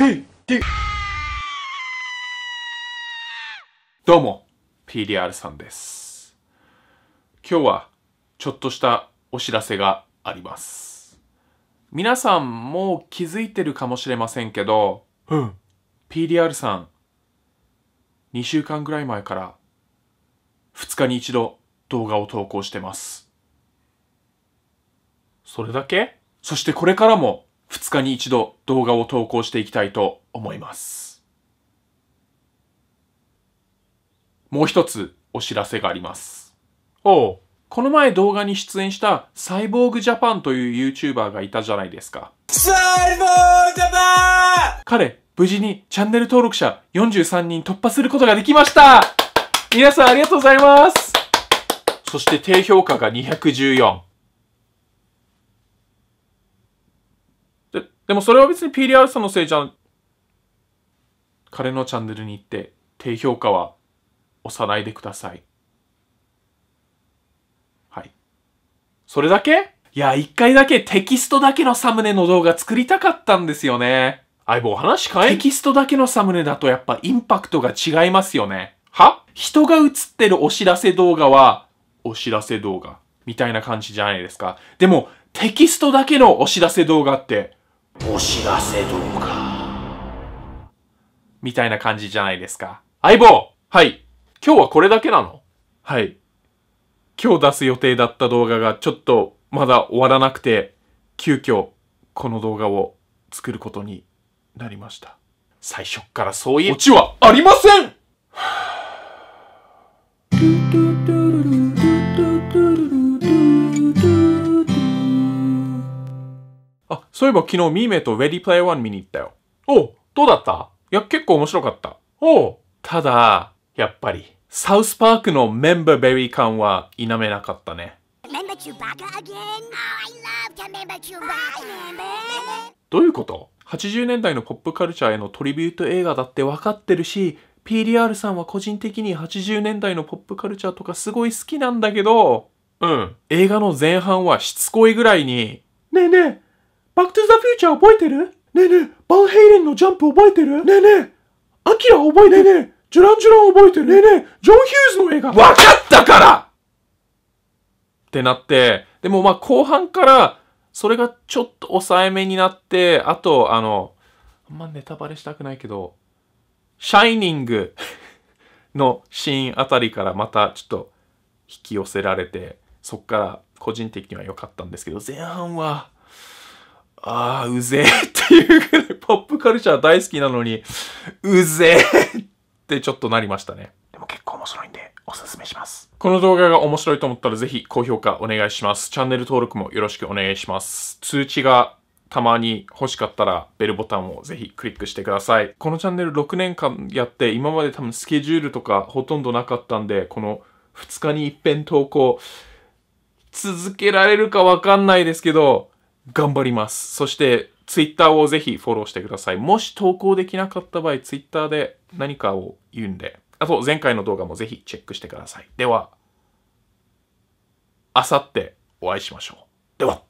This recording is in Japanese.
PT! どうも、PDR さんです。今日はちょっとしたお知らせがあります。皆さんもう気づいてるかもしれませんけど、うん、PDR さん、2週間ぐらい前から2日に一度動画を投稿してます。それだけそしてこれからも2日に一度動画を投稿していきたいと思います。もう一つお知らせがあります。おう、この前動画に出演したサイボーグジャパンという YouTuber がいたじゃないですか。サイボーグジャパン彼、無事にチャンネル登録者43人突破することができました皆さんありがとうございますそして低評価が214。でもそれは別に PDR さんのせいじゃん。彼のチャンネルに行って低評価は押さないでください。はい。それだけいや、一回だけテキストだけのサムネの動画作りたかったんですよね。相棒話かいテキストだけのサムネだとやっぱインパクトが違いますよね。は人が映ってるお知らせ動画は、お知らせ動画みたいな感じじゃないですか。でも、テキストだけのお知らせ動画って、お知らせうか。みたいな感じじゃないですか。相棒はい。今日はこれだけなのはい。今日出す予定だった動画がちょっとまだ終わらなくて、急遽この動画を作ることになりました。最初からそういうオチはありませんそういえば昨日ミーメイと Ready p l a y One 見に行ったよ。おどうだったいや、結構面白かった。おただ、やっぱり、サウスパークのメンバーベリー感は否めなかったね。どういうこと ?80 年代のポップカルチャーへのトリビュート映画だって分かってるし、PDR さんは個人的に80年代のポップカルチャーとかすごい好きなんだけど、うん、映画の前半はしつこいぐらいに、ねえねえ、バックトゥザフューチャー覚えてるねえねえ、バンヘイレンのジャンプ覚えてるねえねえ、アキラ覚えてるねえねえ、ジュランジュラン覚えてるねえねえ、ジョン・ヒューズの映画。わかったからってなって、でもまあ後半から、それがちょっと抑えめになって、あと、あの、あんまネタバレしたくないけど、シャイニングのシーンあたりからまたちょっと引き寄せられて、そっから個人的には良かったんですけど、前半は、ああ、うぜえっていうぐらい、ポップカルチャー大好きなのに、うぜえってちょっとなりましたね。でも結構面白いんで、おすすめします。この動画が面白いと思ったらぜひ高評価お願いします。チャンネル登録もよろしくお願いします。通知がたまに欲しかったらベルボタンをぜひクリックしてください。このチャンネル6年間やって今まで多分スケジュールとかほとんどなかったんでこの2日に一遍投稿続けられるかわかんないですけど頑張ります。そして、ツイッターをぜひフォローしてください。もし投稿できなかった場合、ツイッターで何かを言うんで、あと前回の動画もぜひチェックしてください。では、あさってお会いしましょう。では。